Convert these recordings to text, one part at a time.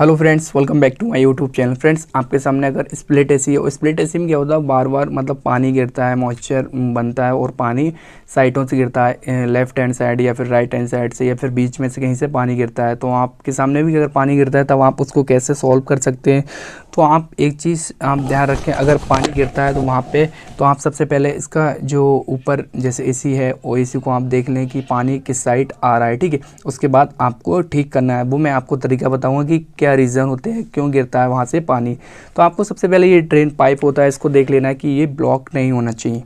hello friends welcome back to my YouTube channel friends आपके सामने अगर स्प्लिट एसी हो स्प्लिट एसी में क्या होता है बार बार मतलब पानी गिरता है मॉइस्चर बनता है और पानी साइडों से गिरता है लेफ्ट हैंड साइड या फिर राइट हैंड साइड से या फिर बीच में से कहीं से पानी गिरता है तो आपके सामने भी अगर पानी गिरता है तब आप उसको कैसे सॉल्व कर सकते हैं तो आप एक चीज़ आप ध्यान रखें अगर पानी गिरता है तो वहाँ पे तो आप सबसे पहले इसका जो ऊपर जैसे एसी है वो एसी को आप देख लें कि पानी किस साइड आ रहा है ठीक है उसके बाद आपको ठीक करना है वो मैं आपको तरीका बताऊँगा कि क्या रीज़न होते हैं क्यों गिरता है वहाँ से पानी तो आपको सबसे पहले ये ड्रेन पाइप होता है इसको देख लेना है कि ये ब्लॉक नहीं होना चाहिए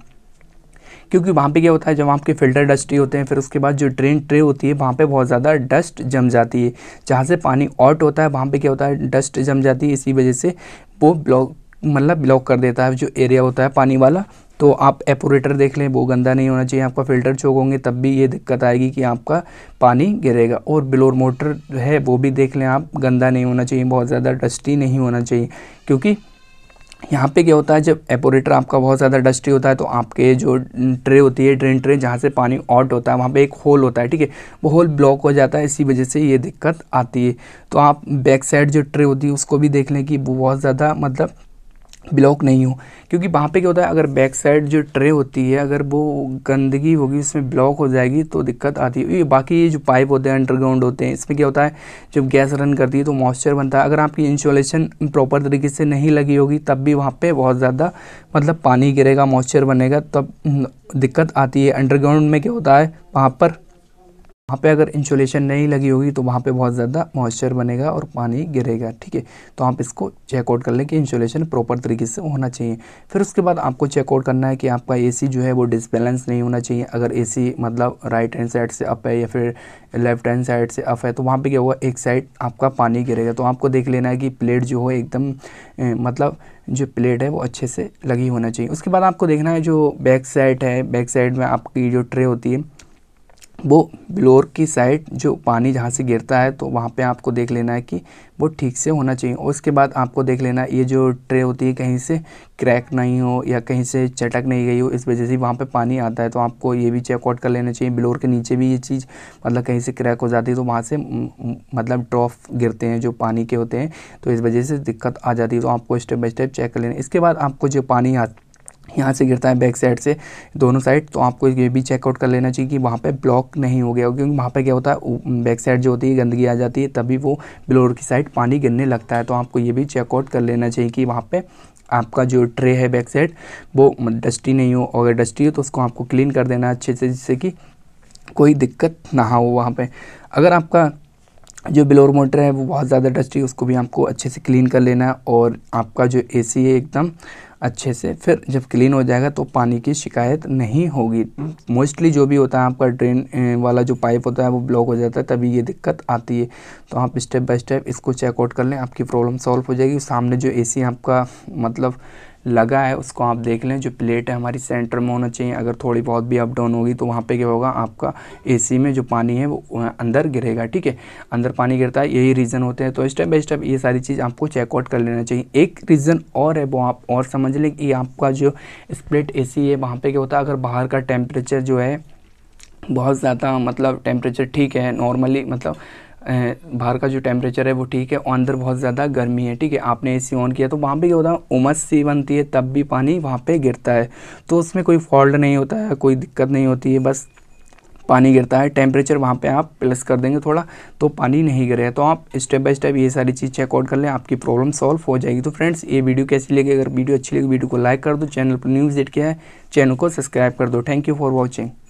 क्योंकि वहाँ पे क्या होता है जब वहाँ के फिल्टर डस्टी होते हैं फिर उसके बाद जो ड्रेन ट्रे होती है वहाँ पे बहुत ज़्यादा डस्ट जम जाती है जहाँ से पानी आउट होता है वहाँ पे क्या होता है डस्ट जम जाती है इसी वजह से वो ब्लॉक मतलब ब्लॉक कर देता है जो एरिया होता है पानी वाला तो आप एपोरेटर देख लें वो गंदा नहीं होना चाहिए आपका फ़िल्टर चौक होंगे तब भी ये दिक्कत आएगी कि आपका पानी गिरेगा और बिलोर मोटर है वो भी देख लें आप गंदा नहीं होना चाहिए बहुत ज़्यादा डस्टी नहीं होना चाहिए क्योंकि यहाँ पे क्या होता है जब एपोरेटर आपका बहुत ज़्यादा डस्टी होता है तो आपके जो ट्रे होती है ड्रेन ट्रे जहाँ से पानी आउट होता है वहाँ पे एक होल होता है ठीक है वो होल ब्लॉक हो जाता है इसी वजह से ये दिक्कत आती है तो आप बैक साइड जो ट्रे होती है उसको भी देख लें कि वो बहुत ज़्यादा मतलब ब्लॉक नहीं हो क्योंकि वहाँ पे क्या होता है अगर बैक साइड जो ट्रे होती है अगर वो गंदगी होगी उसमें ब्लॉक हो जाएगी तो दिक्कत आती है ये बाकी ये जो पाइप होते हैं अंडरग्राउंड होते हैं इसमें क्या होता है जब गैस रन करती है तो मॉइस्चर बनता है अगर आपकी इंसोलेशन प्रॉपर तरीके से नहीं लगी होगी तब भी वहाँ पर बहुत ज़्यादा मतलब पानी गिरेगा मॉइस्चर बनेगा तब दिक्कत आती है अंडरग्राउंड में क्या होता है वहाँ पर वहाँ पे अगर इंसुलेशन नहीं लगी होगी तो वहाँ पे बहुत ज़्यादा मॉइस्चर बनेगा और पानी गिरेगा ठीक है तो आप इसको चेकआउट कर लें कि इंसुलेशन प्रॉपर तरीके से होना चाहिए फिर उसके बाद आपको चेकआउट करना है कि आपका एसी जो है वो डिसबैलेंस नहीं होना चाहिए अगर एसी मतलब राइट हैंड साइड से अप है या फिर लेफ्ट हैंड साइड से अप है तो वहाँ पर क्या हुआ एक साइड आपका पानी गिरेगा तो आपको देख लेना है कि प्लेट जो हो एकदम मतलब जो प्लेट है वो अच्छे से लगी होना चाहिए उसके बाद आपको देखना है जो बैक साइड है बैक साइड में आपकी जो ट्रे होती है वो ब्लोर की साइड जो पानी जहाँ से गिरता है तो वहाँ पे आपको देख लेना है कि वो ठीक से होना चाहिए और उसके बाद आपको देख लेना है ये जो ट्रे होती है कहीं से क्रैक नहीं हो या कहीं से चटक नहीं गई हो इस वजह से वहाँ पे पानी आता है तो आपको ये भी चेकआउट कर लेना चाहिए ब्लोर के नीचे भी ये चीज़ मतलब कहीं से क्रैक हो जाती है तो वहाँ से मतलब ट्रॉफ़ गिरते हैं जो पानी के होते हैं तो इस वजह से दिक्कत आ जाती है तो आपको स्टेप बाई स्टेप चेक कर लेना इसके बाद आपको जो पानी यहाँ से गिरता है बैक साइड से दोनों साइड तो आपको ये भी चेकआउट कर लेना चाहिए कि वहाँ पे ब्लॉक नहीं हो गया हो क्योंकि वहाँ पे क्या होता है बैक साइड जो होती है गंदगी आ जाती है तभी वो ब्लोर की साइड पानी गिरने लगता है तो आपको ये भी चेकआउट कर लेना चाहिए कि वहाँ पर आपका जो ट्रे है बैक साइड वो डस्टी नहीं हो अगर डस्टी हो तो उसको आपको क्लीन कर देना अच्छे से जिससे कि कोई दिक्कत ना हो वहाँ पर अगर आपका जो ब्लोर मोटर है वो बहुत ज़्यादा डस्टी है उसको भी आपको अच्छे से क्लीन कर लेना है और आपका जो एसी है एकदम अच्छे से फिर जब क्लीन हो जाएगा तो पानी की शिकायत नहीं होगी मोस्टली जो भी होता है आपका ड्रेन वाला जो पाइप होता है वो ब्लॉक हो जाता है तभी ये दिक्कत आती है तो आप स्टेप बाय स्टेप इसको चेकआउट कर लें आपकी प्रॉब्लम सॉल्व हो जाएगी सामने जो एसी आपका मतलब लगा है उसको आप देख लें जो प्लेट है हमारी सेंटर में होना चाहिए अगर थोड़ी बहुत भी अप डाउन होगी तो वहाँ पे क्या होगा आपका एसी में जो पानी है वो अंदर गिरेगा ठीक है अंदर पानी गिरता है यही रीज़न होते हैं तो स्टेप बाई स्टेप ये सारी चीज़ आपको चेकआउट कर लेना चाहिए एक रीज़न और है वो आप और समझ लें कि आपका जो स्प्लिट ए है वहाँ पर क्या होता है अगर बाहर का टेम्परेचर जो है बहुत ज़्यादा मतलब टेम्परेचर ठीक है नॉर्मली मतलब बाहर का जो टेम्परेचर है वो ठीक है और अंदर बहुत ज़्यादा गर्मी है ठीक है आपने ए सी ऑन किया तो वहाँ पे क्या होता है उमस सी बनती है तब भी पानी वहाँ पे गिरता है तो उसमें कोई फॉल्ट नहीं होता है कोई दिक्कत नहीं होती है बस पानी गिरता है टेम्परेचर वहाँ पे आप प्लस कर देंगे थोड़ा तो पानी नहीं गिरेगा तो आप स्टेप बाय स्टेप ये सारी चीज़ चेकआउट कर लें आपकी प्रॉब्लम सॉल्व हो जाएगी तो फ्रेंड्स ये वीडियो कैसी लगी अगर वीडियो अच्छी लगी वीडियो को लाइक कर दो चैनल पर न्यूज़ डेट किया है चैनल को सब्सक्राइब कर दो थैंक यू फॉर वॉचिंग